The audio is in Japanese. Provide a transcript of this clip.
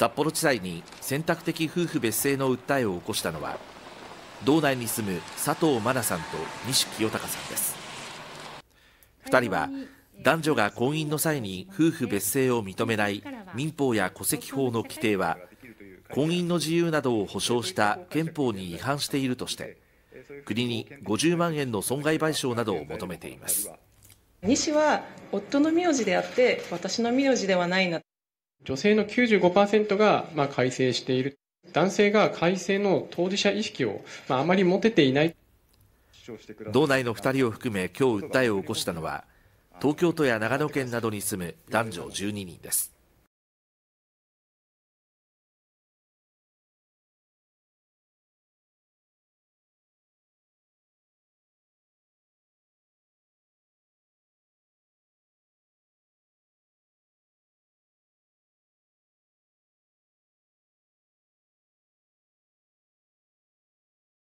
札幌地裁に選択的夫婦別姓の訴えを起こしたのは道内に住む佐藤真奈さんと西清隆さんです2人は男女が婚姻の際に夫婦別姓を認めない民法や戸籍法の規定は婚姻の自由などを保障した憲法に違反しているとして国に50万円の損害賠償などを求めています西は夫の名字であって私の名字ではないな女性の95%が、まあ、改正している。男性が改正の当事者意識を、まあ、あまり持てていない。道内の2人を含め、今日訴えを起こしたのは、東京都や長野県などに住む男女12人です。